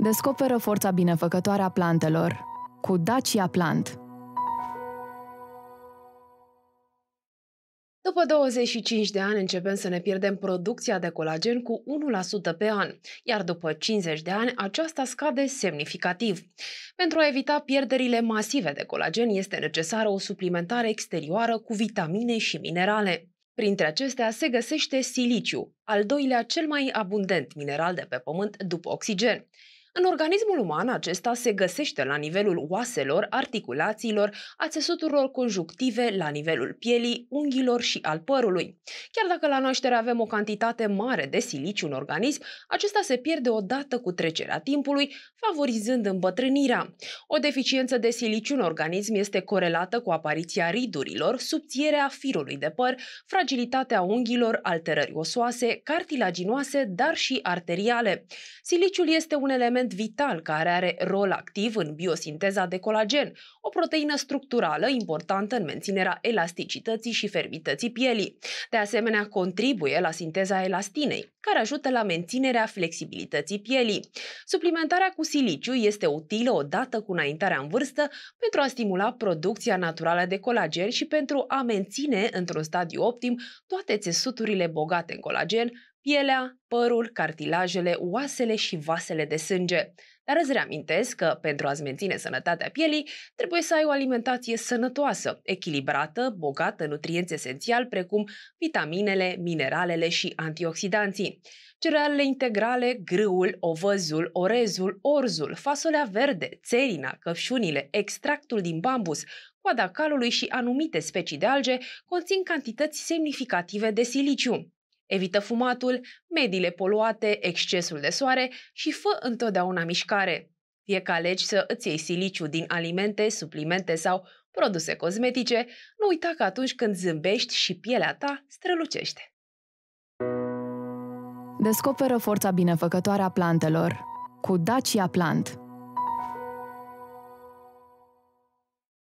Descoperă forța binefăcătoare a plantelor cu Dacia Plant. După 25 de ani începem să ne pierdem producția de colagen cu 1% pe an, iar după 50 de ani aceasta scade semnificativ. Pentru a evita pierderile masive de colagen este necesară o suplimentare exterioară cu vitamine și minerale. Printre acestea se găsește siliciu, al doilea cel mai abundent mineral de pe pământ după oxigen. În organismul uman acesta se găsește la nivelul oaselor, articulațiilor, a țesuturilor conjunctive, la nivelul pielii, unghiilor și al părului. Chiar dacă la naștere avem o cantitate mare de siliciu în organism, acesta se pierde odată cu trecerea timpului, favorizând îmbătrânirea. O deficiență de siliciu în organism este corelată cu apariția ridurilor, subțierea firului de păr, fragilitatea unghiilor, alterări osoase, cartilaginoase, dar și arteriale. Siliciul este un element element vital care are rol activ în biosinteza de colagen, o proteină structurală importantă în menținerea elasticității și fermității pielii. De asemenea, contribuie la sinteza elastinei, care ajută la menținerea flexibilității pielii. Suplimentarea cu siliciu este utilă odată cu înaintarea în vârstă pentru a stimula producția naturală de colagen și pentru a menține într-un stadiu optim toate țesuturile bogate în colagen, pielea, părul, cartilajele, oasele și vasele de sânge. Dar îți reamintesc că pentru a-ți menține sănătatea pielii, trebuie să ai o alimentație sănătoasă, echilibrată, bogată în nutrienți esențiali precum vitaminele, mineralele și antioxidanții. Cerealele integrale, grâul, ovăzul, orezul, orzul, fasolea verde, țerina, căpșunile, extractul din bambus, coada calului și anumite specii de alge conțin cantități semnificative de siliciu. Evită fumatul, mediile poluate, excesul de soare și fă întotdeauna mișcare. Fie că alegi să îți iei siliciu din alimente, suplimente sau produse cosmetice, nu uita că atunci când zâmbești și pielea ta strălucește. Descoperă forța binefăcătoare a plantelor cu Dacia Plant –